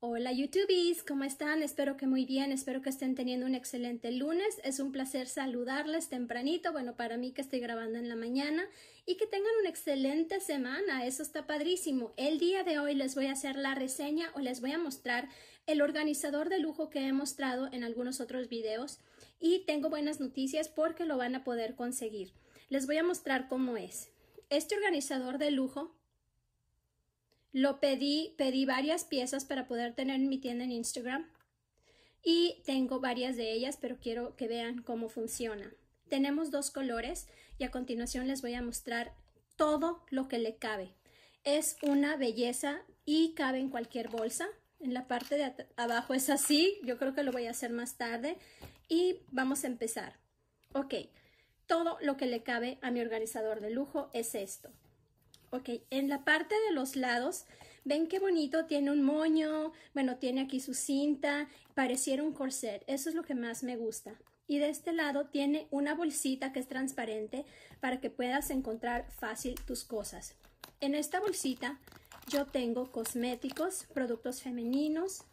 Hola YouTubies, ¿cómo están? Espero que muy bien, espero que estén teniendo un excelente lunes. Es un placer saludarles tempranito, bueno, para mí que estoy grabando en la mañana y que tengan una excelente semana, eso está padrísimo. El día de hoy les voy a hacer la reseña o les voy a mostrar el organizador de lujo que he mostrado en algunos otros videos y tengo buenas noticias porque lo van a poder conseguir. Les voy a mostrar cómo es. Este organizador de lujo lo pedí, pedí varias piezas para poder tener en mi tienda en Instagram y tengo varias de ellas, pero quiero que vean cómo funciona. Tenemos dos colores y a continuación les voy a mostrar todo lo que le cabe. Es una belleza y cabe en cualquier bolsa. En la parte de abajo es así, yo creo que lo voy a hacer más tarde y vamos a empezar. Ok, todo lo que le cabe a mi organizador de lujo es esto. Ok, en la parte de los lados, ven qué bonito, tiene un moño, bueno, tiene aquí su cinta, pareciera un corset, eso es lo que más me gusta. Y de este lado tiene una bolsita que es transparente para que puedas encontrar fácil tus cosas. En esta bolsita yo tengo cosméticos, productos femeninos,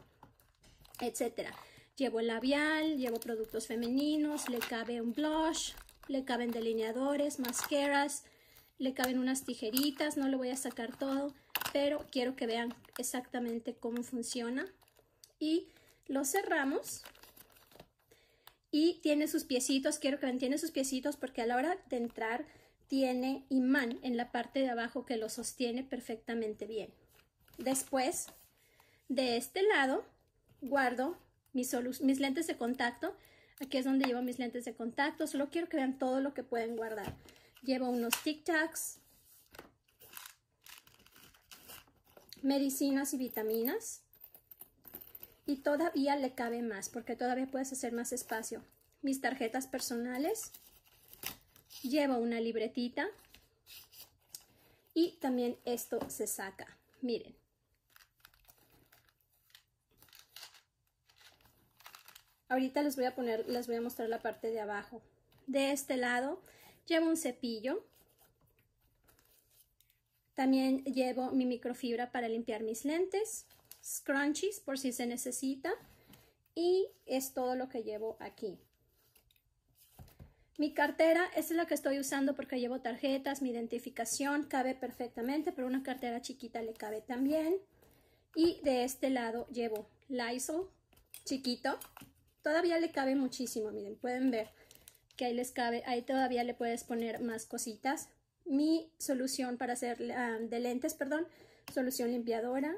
etc. Llevo el labial, llevo productos femeninos, le cabe un blush, le caben delineadores, mascaras, le caben unas tijeritas, no le voy a sacar todo, pero quiero que vean exactamente cómo funciona. Y lo cerramos y tiene sus piecitos, quiero que vean, tiene sus piecitos porque a la hora de entrar tiene imán en la parte de abajo que lo sostiene perfectamente bien. Después, de este lado, guardo mis, mis lentes de contacto. Aquí es donde llevo mis lentes de contacto. Solo quiero que vean todo lo que pueden guardar. Llevo unos Tic Tacs, medicinas y vitaminas. Y todavía le cabe más porque todavía puedes hacer más espacio. Mis tarjetas personales. llevo una libretita. Y también esto se saca. Miren. Ahorita les voy a poner, les voy a mostrar la parte de abajo. De este lado Llevo un cepillo. También llevo mi microfibra para limpiar mis lentes, scrunchies por si se necesita y es todo lo que llevo aquí. Mi cartera, esta es la que estoy usando porque llevo tarjetas, mi identificación, cabe perfectamente, pero una cartera chiquita le cabe también. Y de este lado llevo Lysol, chiquito. Todavía le cabe muchísimo, miren, pueden ver que ahí les cabe, ahí todavía le puedes poner más cositas. Mi solución para hacer ah, de lentes, perdón, solución limpiadora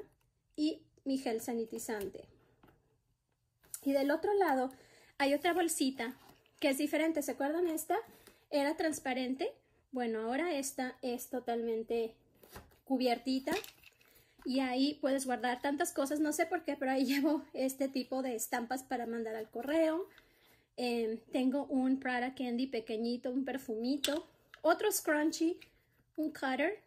y mi gel sanitizante. Y del otro lado hay otra bolsita que es diferente, ¿se acuerdan esta? Era transparente, bueno, ahora esta es totalmente cubiertita y ahí puedes guardar tantas cosas, no sé por qué, pero ahí llevo este tipo de estampas para mandar al correo, Em, tengo un Prada Candy pequeñito, un perfumito, otro scrunchie, un cutter.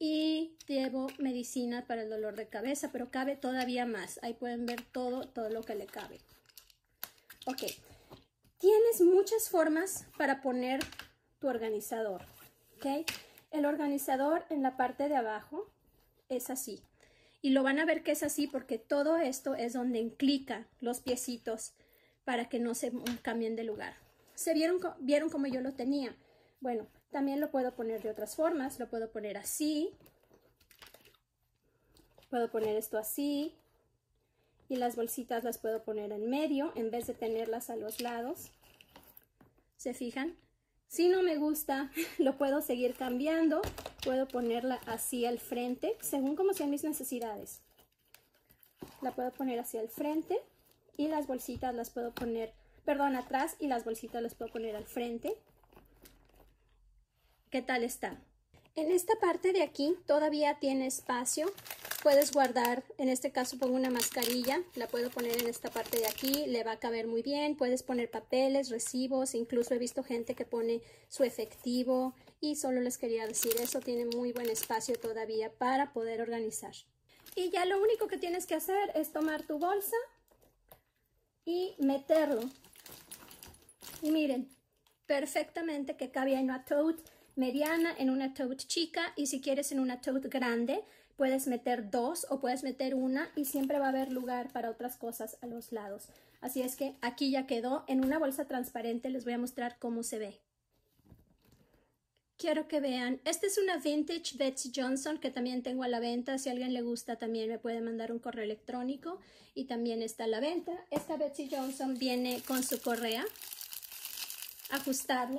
Y llevo medicina para el dolor de cabeza, pero cabe todavía más. Ahí pueden ver todo, todo lo que le cabe. Ok, tienes muchas formas para poner tu organizador. El organizador en la parte de abajo es así. Y lo van a ver que es así porque todo esto es donde enclica los piecitos para que no se cambien de lugar. ¿Se vieron, vieron como yo lo tenía? Bueno, también lo puedo poner de otras formas. Lo puedo poner así. Puedo poner esto así. Y las bolsitas las puedo poner en medio en vez de tenerlas a los lados. ¿Se fijan? Si no me gusta, lo puedo seguir cambiando. Puedo ponerla así al frente, según como sean mis necesidades. La puedo poner hacia el frente y las bolsitas las puedo poner, perdón, atrás y las bolsitas las puedo poner al frente. ¿Qué tal está? En esta parte de aquí todavía tiene espacio. Puedes guardar, en este caso pongo una mascarilla, la puedo poner en esta parte de aquí, le va a caber muy bien. Puedes poner papeles, recibos, incluso he visto gente que pone su efectivo y solo les quería decir eso, tiene muy buen espacio todavía para poder organizar. Y ya lo único que tienes que hacer es tomar tu bolsa y meterlo. Y miren, perfectamente que cabía en una tote mediana, en una tote chica y si quieres en una tote grande, puedes meter dos o puedes meter una y siempre va a haber lugar para otras cosas a los lados. Así es que aquí ya quedó. En una bolsa transparente les voy a mostrar cómo se ve. Quiero que vean. Esta es una vintage Betsy Johnson que también tengo a la venta. Si a alguien le gusta también me puede mandar un correo electrónico y también está a la venta. Esta Betsy Johnson viene con su correa ajustable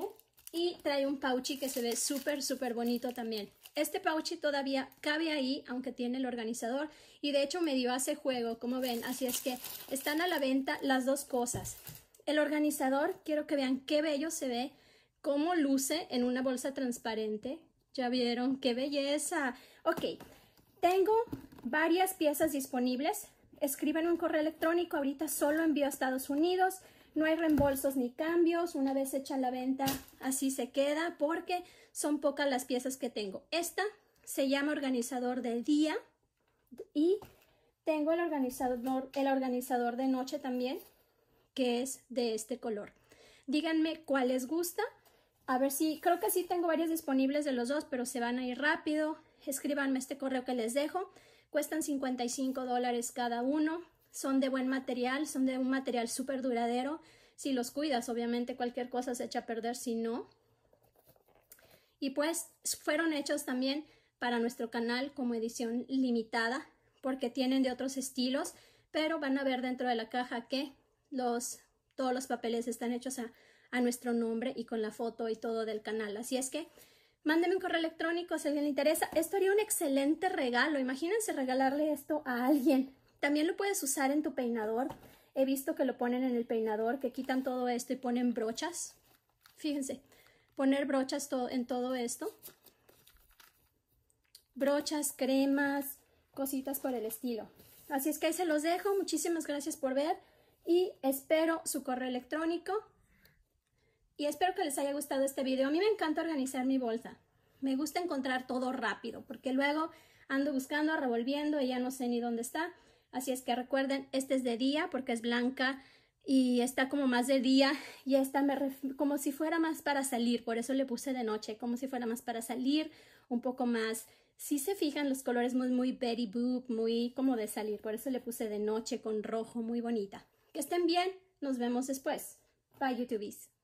y trae un pouchy que se ve súper, súper bonito también. Este pouchy todavía cabe ahí, aunque tiene el organizador. Y de hecho me dio hace juego, como ven. Así es que están a la venta las dos cosas. El organizador, quiero que vean qué bello se ve, cómo luce en una bolsa transparente. Ya vieron, qué belleza. Ok, tengo varias piezas disponibles. Escriban un correo electrónico, ahorita solo envío a Estados Unidos no hay reembolsos ni cambios, una vez hecha la venta así se queda porque son pocas las piezas que tengo. Esta se llama organizador del día y tengo el organizador, el organizador de noche también que es de este color. Díganme cuál les gusta. A ver si, creo que sí tengo varias disponibles de los dos, pero se van a ir rápido. Escríbanme este correo que les dejo. Cuestan 55 dólares cada uno son de buen material, son de un material súper duradero. Si los cuidas, obviamente cualquier cosa se echa a perder si no. Y pues fueron hechos también para nuestro canal como edición limitada porque tienen de otros estilos, pero van a ver dentro de la caja que los, todos los papeles están hechos a, nuestro nombre y con la foto y todo del canal. Así es que mándenme un correo electrónico si alguien le interesa. Esto haría un excelente regalo. Imagínense regalarle esto a alguien. También lo puedes usar en tu peinador. He visto que lo ponen en el peinador, que quitan todo esto y ponen brochas. Fíjense, poner brochas en todo esto. Brochas, cremas, cositas por el estilo. Así es que ahí se los dejo. Muchísimas gracias por ver y espero su correo electrónico. Y espero que les haya gustado este video. A mí me encanta organizar mi bolsa. Me gusta encontrar todo rápido porque luego ando buscando, revolviendo y ya no sé ni dónde está. Así es que recuerden, este es de día porque es blanca y está como más de día y esta me como si fuera más para salir, por eso le puse de noche, como si fuera más para salir, un poco más, si se fijan los colores muy, muy Betty Boop, muy como de salir, por eso le puse de noche con rojo, muy bonita. Que estén bien, nos vemos después. Bye YouTubies.